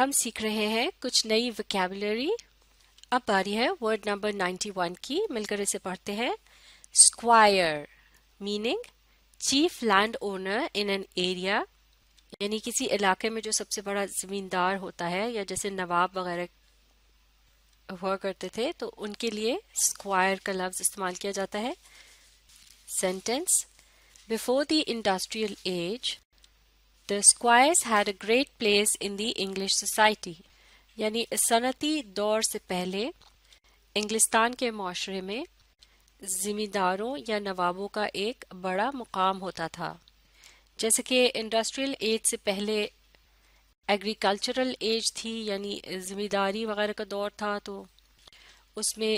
हम सीख रहे हैं कुछ नई वोकेबलरी अब आ रही है वर्ड नंबर 91 की मिलकर इसे पढ़ते हैं squire meaning chief land owner in an area यानी किसी इलाके में जो सबसे बड़ा जमींदार होता है या जैसे नवाब वगैरह हुआ करते थे तो उनके लिए स्क्वायर का लफ्ज इस्तेमाल किया जाता है sentence before the industrial age The squires had a great place in the English society. यानी सनती दौर से पहले इंग्लिस्तान के माशरे में ज़िमीदारों या नवाबों का एक बड़ा मुकाम होता था जैसे कि इंडस्ट्रियल एज से पहले एग्रीकल्चरल एज थी यानी ज़िमीदारी वगैरह का दौर था तो उसमें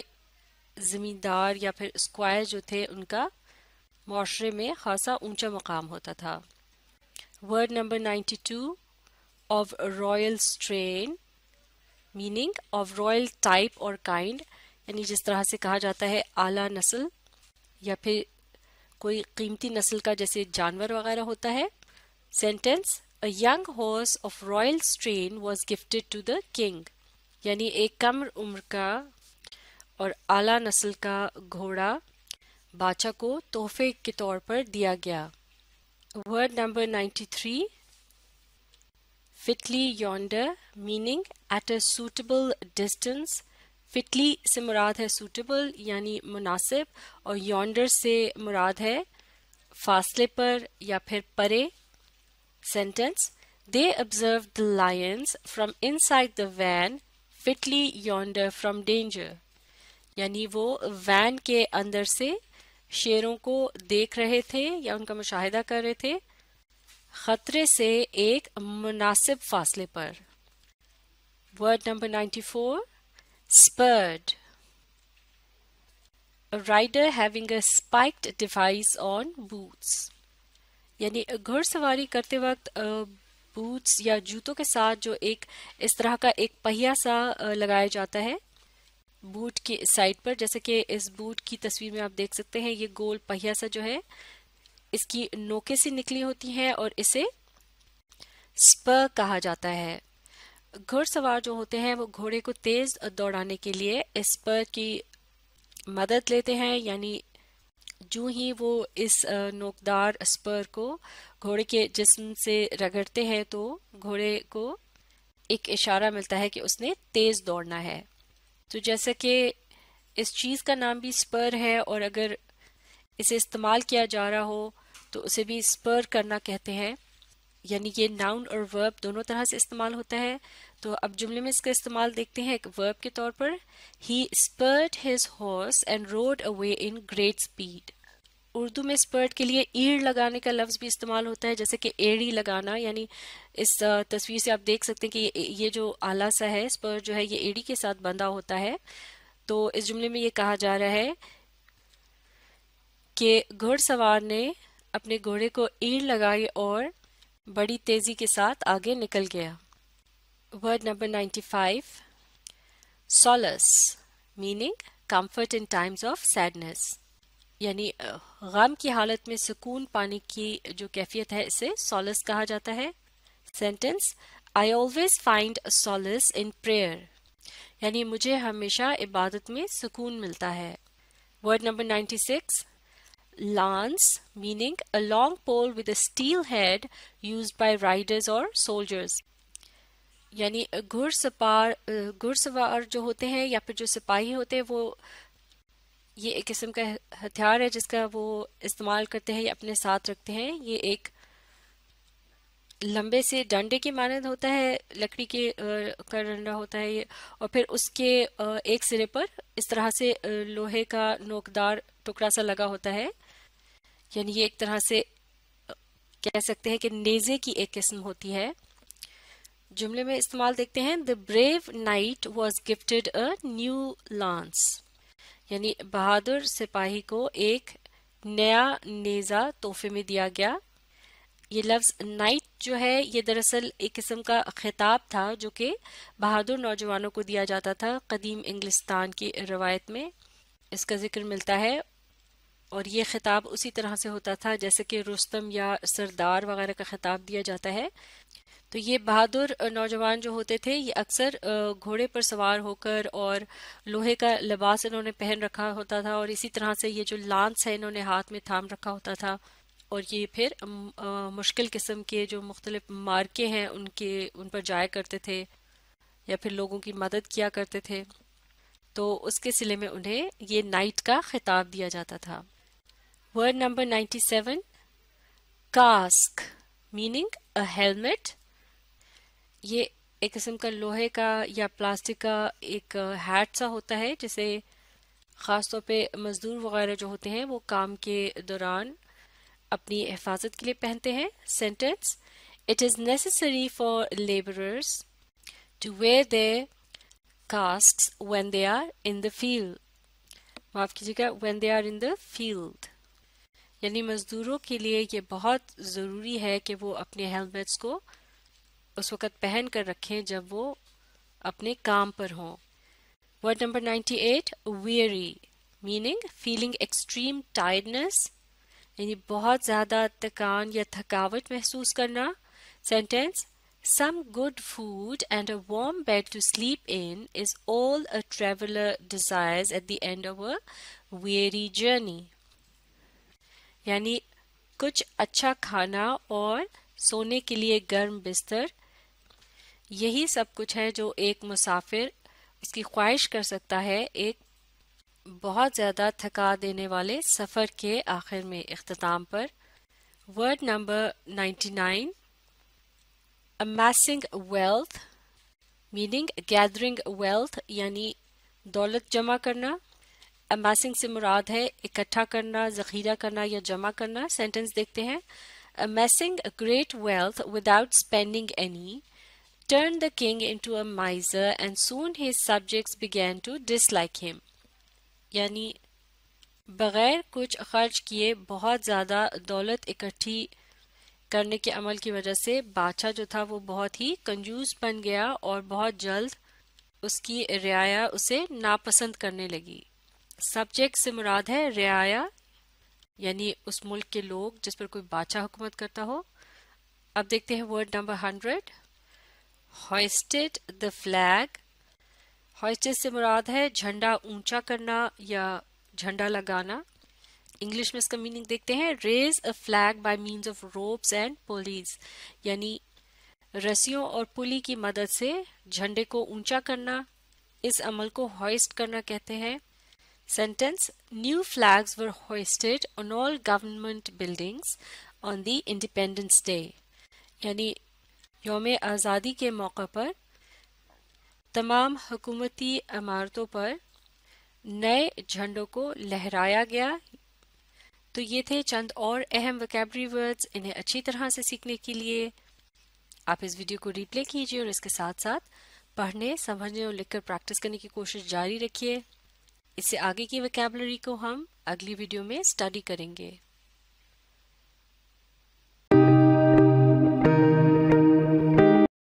ज़मींदार या फिर स्क्वायर जो थे उनका माशरे में खासा ऊंचा मुकाम होता था word number 92 of royal strain meaning of royal type or kind यानी जिस तरह से कहा जाता है आला नस्ल या फिर कोई कीमती नस्ल का जैसे जानवर वगैरह होता है sentence a young horse of royal strain was gifted to the king यानी एक कम उम्र का और आला नस्ल का घोड़ा बादशाह को तोहफे के तौर पर दिया गया Word number 93 Fitly yonder, meaning at a suitable distance. Fitly से मुराद है suitable यानी मुनासिब और yonder से मुराद है फासले पर या फिर परे sentence They observed the lions from inside the van fitly yonder from danger यानी वो van के अंदर से शेरों को देख रहे थे या उनका मुशाहिदा कर रहे थे खतरे से एक मुनासिब फासले पर word number ninety four spurred rider having a spiked device on boots यानी घुड़सवारी करते वक्त बूट्स या जूतों के साथ जो एक इस तरह का एक पहिया सा लगाया जाता है बूट के साइड पर जैसे कि इस बूट की तस्वीर में आप देख सकते हैं ये गोल पहिया सा जो है इसकी नोके से निकली होती है और इसे स्पर कहा जाता है घुड़सवार जो होते हैं वो घोड़े को तेज दौड़ाने के लिए स्पर की मदद लेते हैं यानी जो ही वो इस नोकदार स्पर को घोड़े के जिस्म से रगड़ते हैं तो घोड़े को एक इशारा मिलता है कि उसने तेज दौड़ना है तो जैसा कि इस चीज़ का नाम भी स्पर है और अगर इसे इस्तेमाल किया जा रहा हो तो उसे भी स्पर करना कहते हैं यानी ये नाउन और वर्ब दोनों तरह से इस्तेमाल होता है तो अब जुमले में इसका इस्तेमाल देखते हैं एक वर्ब के तौर पर ही spurred his horse and rode away in great speed Urdu में स्पर्ट के लिए ईड़ लगाने का लफ्ज़ भी इस्तेमाल होता है जैसे कि एड़ी लगाना यानी इस तस्वीर से आप देख सकते हैं कि ये जो आला सा है स्पर्ट जो है ये एड़ी के साथ बंधा होता है तो इस जुमले में ये कहा जा रहा है कि घुड़सवार ने अपने घोड़े को ईड़ लगाई और बड़ी तेज़ी के साथ आगे निकल गया word number ninety five solace meaning comfort in times of sadness यानी गम की हालत में सुकून पाने की जो कैफियत है इसे सोलस कहा जाता है sentence I always find solace in prayer यानी मुझे हमेशा इबादत में सुकून मिलता है word number six lance meaning a long pole with a steel head use by riders और सोल्जर्स यानी घुड़सपार घुड़सवार जो होते हैं या फिर जो सिपाही होते हैं वो ये एक किस्म का हथियार है जिसका वो इस्तेमाल करते हैं या अपने साथ रखते हैं ये एक लंबे से डंडे के मानद होता है लकड़ी के का डंडा होता है ये और फिर उसके एक सिरे पर इस तरह से लोहे का नोकदार टुकड़ा सा लगा होता है यानी ये एक तरह से कह सकते हैं कि नेजे की एक किस्म होती है जुमले में इस्तेमाल देखते हैं the brave knight was gifted a new lance यानी बहादुर सिपाही को एक नया नेज़ा तोहफे में दिया गया ये लफ्ज़ नाइट जो है ये दरअसल एक किस्म का खिताब था जो कि बहादुर नौजवानों को दिया जाता था कदीम इंग्लिस्तान की रवायत में इसका जिक्र मिलता है और ये ख़िताब उसी तरह से होता था जैसे कि रुस्तम या सरदार वगैरह का ख़िताब दिया जाता है तो ये बहादुर नौजवान जो होते थे ये अक्सर घोड़े पर सवार होकर और लोहे का लिबास इन्होंने पहन रखा होता था और इसी तरह से ये जो लांस है इन्होंने हाथ में थाम रखा होता था और ये फिर मुश्किल किस्म के जो मुख्तलिफ मार्के हैं उनके उन पर जाया करते थे या फिर लोगों की मदद किया करते थे तो उसके सिले में उन्हें ये नाइट का खिताब दिया जाता था word number ninety seven casque meaning a helmet ये एक किस्म का लोहे का या प्लास्टिक का एक हैट सा होता है जिसे ख़ास तौर पे मज़दूर वगैरह जो होते हैं वो काम के दौरान अपनी हिफाजत के लिए पहनते हैं sentence it is necessary for labourers to wear their casque when they are in the field माफ़ कीजिएगा when they are in the field यानी मज़दूरों के लिए ये बहुत ज़रूरी है कि वो अपने हेलमेट्स को उस वक़्त पहन कर रखें जब वो अपने काम पर हों word number ninety eight weary meaning feeling extreme tiredness यानी बहुत ज़्यादा थकान या थकावट महसूस करना sentence some good food and a warm bed to sleep in is all a traveller desires at the end of a weary journey यानी कुछ अच्छा खाना और सोने के लिए गर्म बिस्तर यही सब कुछ है जो एक मुसाफिर इसकी ख्वाहिश कर सकता है एक बहुत ज़्यादा थका देने वाले सफ़र के आखिर में अख्ताम पर word number nine amassing wealth meaning gathering wealth यानी दौलत जमा करना अमेसिंग से मुराद है इकट्ठा करना ज़ख़ीरा करना या जमा करना सेंटेंस देखते हैं amassing great wealth without spending any turned the king into a miser and soon his subjects began to dislike him. यानी बग़ैर कुछ खर्च किए बहुत ज़्यादा दौलत इकट्ठी करने के अमल की वजह से बादशाह जो था वो बहुत ही कंजूस बन गया और बहुत जल्द उसकी रियाया उसे नापसंद करने लगी सब्जेक्ट से मुराद है रियाया यानी उस मुल्क के लोग जिस पर कोई बादशाह हुकूमत करता हो अब देखते हैं word number hundred hoisted the flag hoisted से मुराद है झंडा ऊंचा करना या झंडा लगाना इंग्लिश में इसका मीनिंग देखते हैं raise a flag by means of ropes and pulleys यानी रस्सियों और पुली की मदद से झंडे को ऊंचा करना इस अमल को होइस्ट करना कहते हैं sentence new flags were hoisted on all government buildings on the independence day यानी योम आज़ादी के मौके पर तमाम हुकूमती इमारतों पर नए झंडों को लहराया गया तो ये थे चंद और अहम वकेबरी वर्ड्स इन्हें अच्छी तरह से सीखने के लिए आप इस वीडियो को रिप्ले कीजिए और इसके साथ साथ पढ़ने समझने और लिखकर प्रैक्टिस करने की कोशिश जारी रखिए इससे आगे की वकेबलरी को हम अगली वीडियो में स्टडी करेंगे